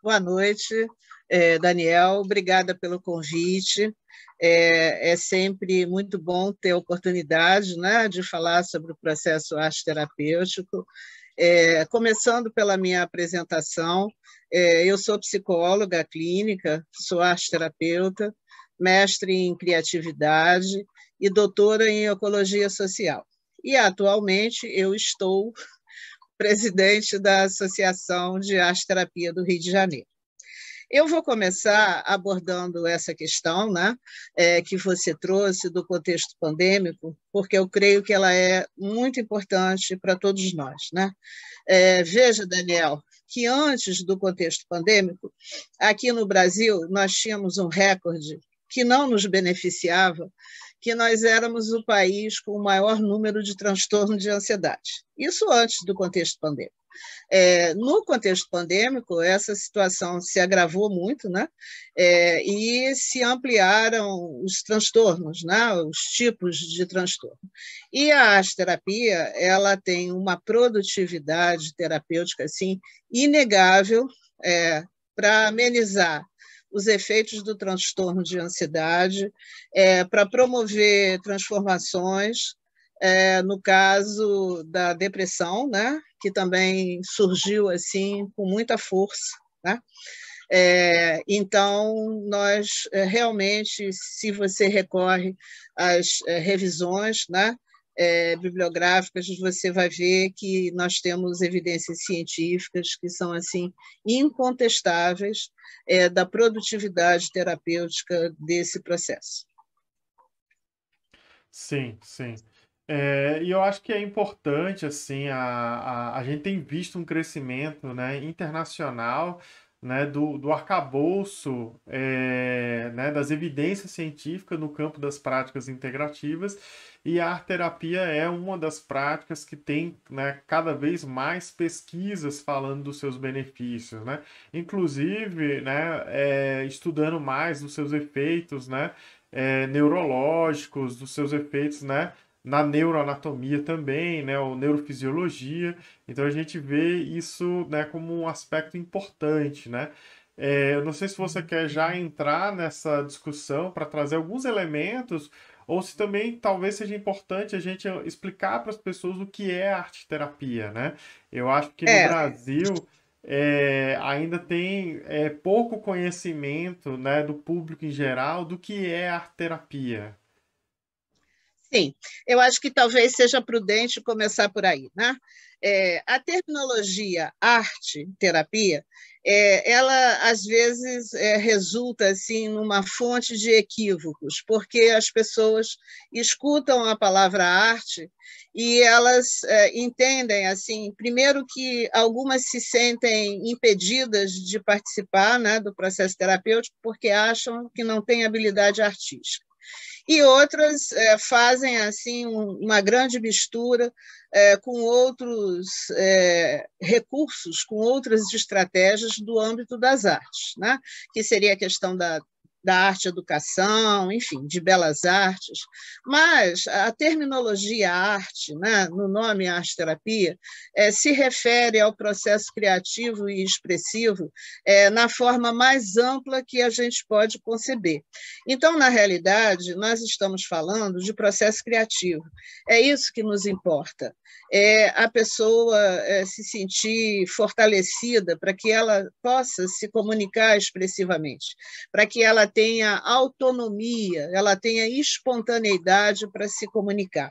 Boa noite, eh, Daniel. Obrigada pelo convite. É, é, sempre muito bom ter a oportunidade né, de falar sobre o processo arte terapêutico. É, começando pela minha apresentação, é, eu sou psicóloga clínica, sou arte terapeuta, mestre em criatividade e doutora em ecologia social. E atualmente eu estou presidente da Associação de Arte Terapia do Rio de Janeiro. Eu vou começar abordando essa questão né, é, que você trouxe do contexto pandêmico, porque eu creio que ela é muito importante para todos nós. Né? É, veja, Daniel, que antes do contexto pandêmico, aqui no Brasil, nós tínhamos um recorde que não nos beneficiava, que nós éramos o país com o maior número de transtorno de ansiedade. Isso antes do contexto pandêmico. É, no contexto pandêmico, essa situação se agravou muito, né? É, e se ampliaram os transtornos, né? Os tipos de transtorno. E a astroterapia, terapia, ela tem uma produtividade terapêutica assim inegável é, para amenizar os efeitos do transtorno de ansiedade, é, para promover transformações, é, no caso da depressão, né, que também surgiu assim com muita força. Né? É, então, nós é, realmente, se você recorre às é, revisões, né, é, bibliográficas, você vai ver que nós temos evidências científicas que são assim incontestáveis é, da produtividade terapêutica desse processo. Sim, sim. É, e eu acho que é importante, assim, a, a, a gente tem visto um crescimento né, internacional né, do, do arcabouço é, né, das evidências científicas no campo das práticas integrativas e a terapia é uma das práticas que tem né, cada vez mais pesquisas falando dos seus benefícios, né? Inclusive, né, é, estudando mais os seus efeitos, né, é, neurológicos, dos seus efeitos, né, na neuroanatomia também, né, ou neurofisiologia. Então a gente vê isso, né, como um aspecto importante, né? É, eu não sei se você quer já entrar nessa discussão para trazer alguns elementos ou se também talvez seja importante a gente explicar para as pessoas o que é arte terapia, né? Eu acho que é. no Brasil é, ainda tem é, pouco conhecimento né, do público em geral do que é arte terapia. Sim, eu acho que talvez seja prudente começar por aí, né? É, a terminologia arte terapia, é, ela às vezes é, resulta assim numa fonte de equívocos, porque as pessoas escutam a palavra arte e elas é, entendem assim, primeiro que algumas se sentem impedidas de participar né, do processo terapêutico porque acham que não têm habilidade artística e outras é, fazem assim um, uma grande mistura é, com outros é, recursos, com outras estratégias do âmbito das artes, né? que seria a questão da da arte educação, enfim, de belas artes, mas a terminologia arte, né, no nome arte terapia, é, se refere ao processo criativo e expressivo é, na forma mais ampla que a gente pode conceber. Então, na realidade, nós estamos falando de processo criativo. É isso que nos importa. É a pessoa é, se sentir fortalecida para que ela possa se comunicar expressivamente, para que ela tenha autonomia, ela tenha espontaneidade para se comunicar.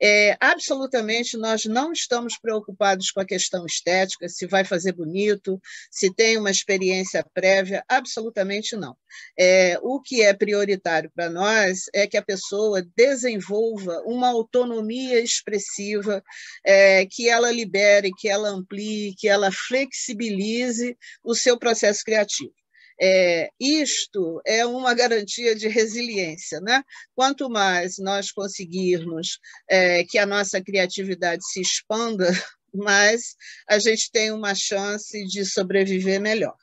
É, absolutamente, nós não estamos preocupados com a questão estética, se vai fazer bonito, se tem uma experiência prévia, absolutamente não. É, o que é prioritário para nós é que a pessoa desenvolva uma autonomia expressiva, é, que ela libere, que ela amplie, que ela flexibilize o seu processo criativo. É, isto é uma garantia de resiliência. Né? Quanto mais nós conseguirmos é, que a nossa criatividade se expanda, mais a gente tem uma chance de sobreviver melhor.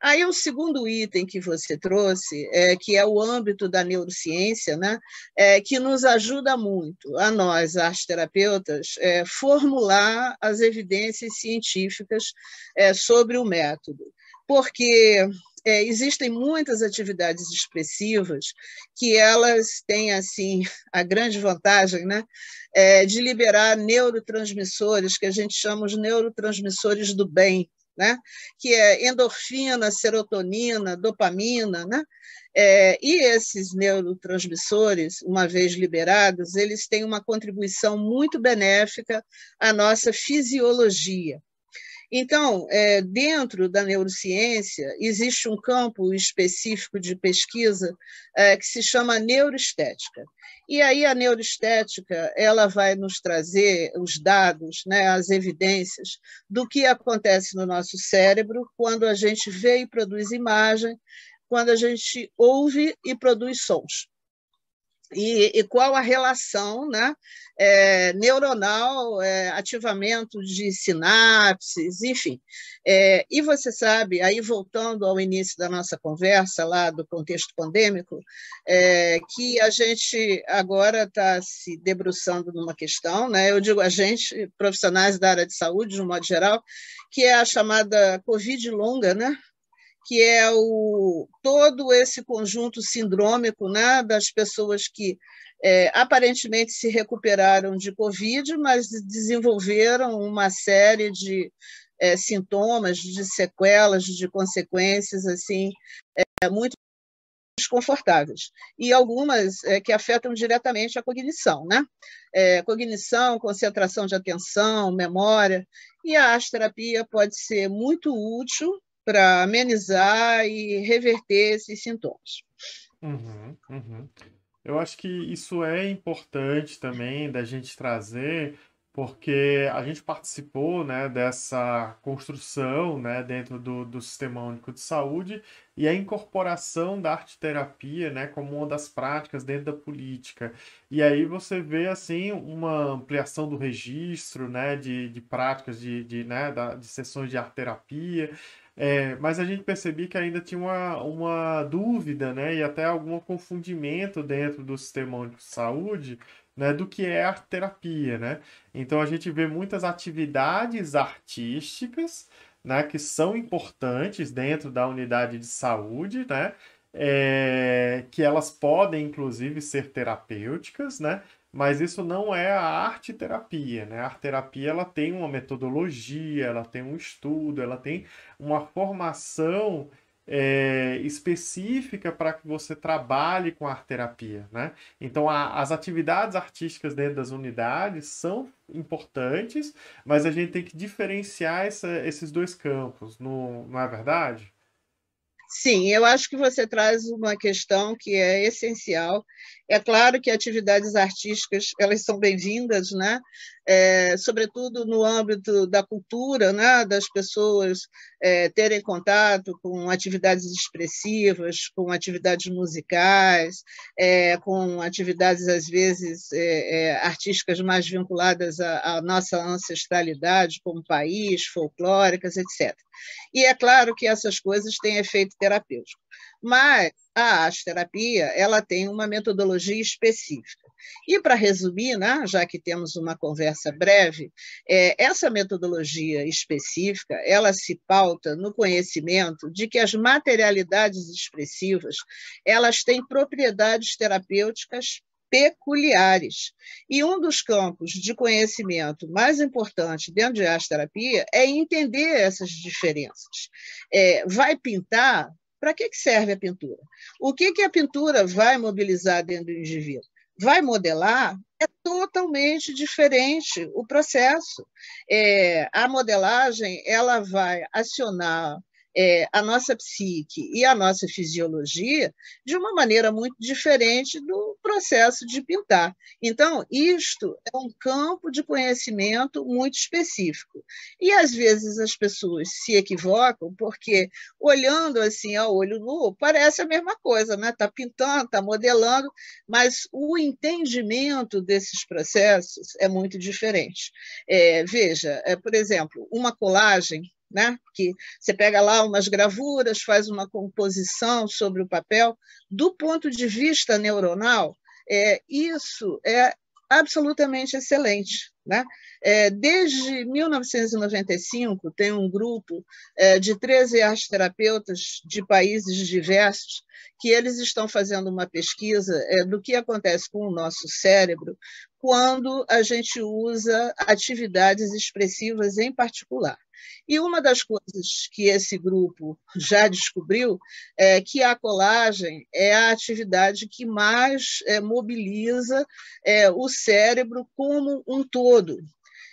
Aí o segundo item que você trouxe, é, que é o âmbito da neurociência, né, é, que nos ajuda muito, a nós, as terapeutas, é, formular as evidências científicas é, sobre o método. Porque é, existem muitas atividades expressivas que elas têm assim a grande vantagem né, é, de liberar neurotransmissores que a gente chama os neurotransmissores do bem, né, que é endorfina, serotonina, dopamina, né? É, e esses neurotransmissores, uma vez liberados, eles têm uma contribuição muito benéfica à nossa fisiologia. Então, é, dentro da neurociência, existe um campo específico de pesquisa é, que se chama neuroestética. E aí a neuroestética ela vai nos trazer os dados, né, as evidências do que acontece no nosso cérebro quando a gente vê e produz imagem, quando a gente ouve e produz sons e, e, qual a relação né, é, neuronal, é, ativamento de sinapses, enfim. É, e você sabe, aí voltando ao início da nossa conversa, lá do contexto pandêmico, que a gente agora está se debruçando numa questão, né, eu digo a gente, profissionais da área de saúde, de um modo geral, que é a chamada Covid longa, né? que é o, todo esse conjunto sindrômico né, das pessoas que é, aparentemente se recuperaram de Covid, mas desenvolveram uma série de é, sintomas, de sequelas, de consequências assim é, muito desconfortáveis e algumas é, que afetam diretamente a cognição, né? É, cognição, concentração de atenção, memória e a arte terapia pode ser muito útil para amenizar e reverter esses sintomas. Uhum, uhum. Eu acho que isso é importante também da gente trazer, porque a gente participou né, dessa construção né, dentro do, do Sistema Único de Saúde e a incorporação da arte terapia né, como uma das práticas dentro da política. E aí você vê assim uma ampliação do registro né, de, de práticas de, de, né, da, de sessões de arte terapia. É, mas a gente percebia que ainda tinha uma, uma dúvida, né, e até algum confundimento dentro do sistema de saúde, né, do que é a terapia, né? Então a gente vê muitas atividades artísticas, né, que são importantes dentro da unidade de saúde, né? É, que elas podem inclusive ser terapêuticas, né? mas isso não é a arte terapia, né? A arte terapia ela tem uma metodologia, ela tem um estudo, ela tem uma formação é, específica para que você trabalhe com a arte terapia, né? Então a, as atividades artísticas dentro das unidades são importantes, mas a gente tem que diferenciar essa, esses dois campos, não é verdade? Sim, eu acho que você traz uma questão que é essencial, é claro que atividades artísticas elas são bem-vindas, né? É, sobretudo no âmbito da cultura, né? das pessoas é, terem contato com atividades expressivas, com atividades musicais, é, com atividades, às vezes, é, é, artísticas mais vinculadas à, à nossa ancestralidade como país, folclóricas, etc. E é claro que essas coisas têm efeito terapêutico. Mas a terapia ela tem uma metodologia específica. E para resumir, né, já que temos uma conversa breve, é, essa metodologia específica ela se pauta no conhecimento de que as materialidades expressivas elas têm propriedades terapêuticas peculiares. E um dos campos de conhecimento mais importante dentro de arte terapia é entender essas diferenças. É, vai pintar para que, que serve a pintura? O que, que a pintura vai mobilizar dentro do indivíduo? Vai modelar? É totalmente diferente o processo. É, a modelagem ela vai acionar é, a nossa psique e a nossa fisiologia de uma maneira muito diferente do processo de pintar. Então, isto é um campo de conhecimento muito específico. E às vezes as pessoas se equivocam, porque olhando assim ao olho nu, parece a mesma coisa, né? Está pintando, está modelando, mas o entendimento desses processos é muito diferente. É, veja, é, por exemplo, uma colagem né? que você pega lá umas gravuras, faz uma composição sobre o papel. Do ponto de vista neuronal, é, isso é absolutamente excelente. Né? É, desde 1995, tem um grupo é, de 13 arteterapeutas de países diversos que eles estão fazendo uma pesquisa é, do que acontece com o nosso cérebro quando a gente usa atividades expressivas em particular. E uma das coisas que esse grupo já descobriu é que a colagem é a atividade que mais é, mobiliza é, o cérebro como um todo.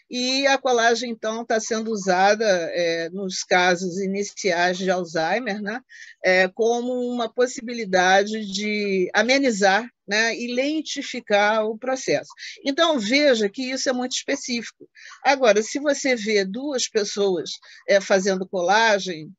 E a colagem, então, está sendo usada é, nos casos iniciais de Alzheimer, né, é, como uma possibilidade de amenizar né, e lentificar o processo. Então, veja que isso é muito específico. Agora, se você vê duas pessoas é, fazendo colagem,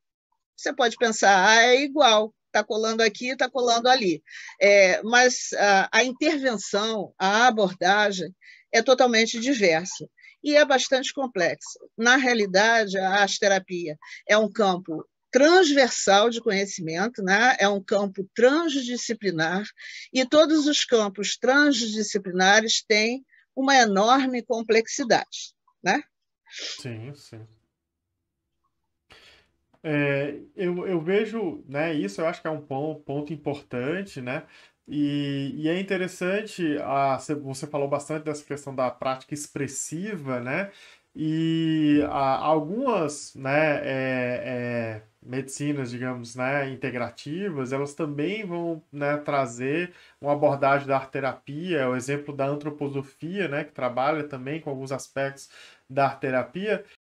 você pode pensar, ah, é igual, está colando aqui, está colando ali. É, mas a, a intervenção, a abordagem é totalmente diversa e é bastante complexa. Na realidade, a arte terapia é um campo transversal de conhecimento, né? é um campo transdisciplinar, e todos os campos transdisciplinares têm uma enorme complexidade. Né? Sim, sim. É, eu, eu vejo né, isso, eu acho que é um ponto, ponto importante, né? E, e, é interessante, a, você falou bastante dessa questão da prática expressiva, né? e a, ah, algumas né, é, é, medicinas, digamos, né, integrativas, elas também vão né, trazer uma abordagem da arterapia, o exemplo da antroposofia, né, que trabalha também com alguns aspectos da arterapia,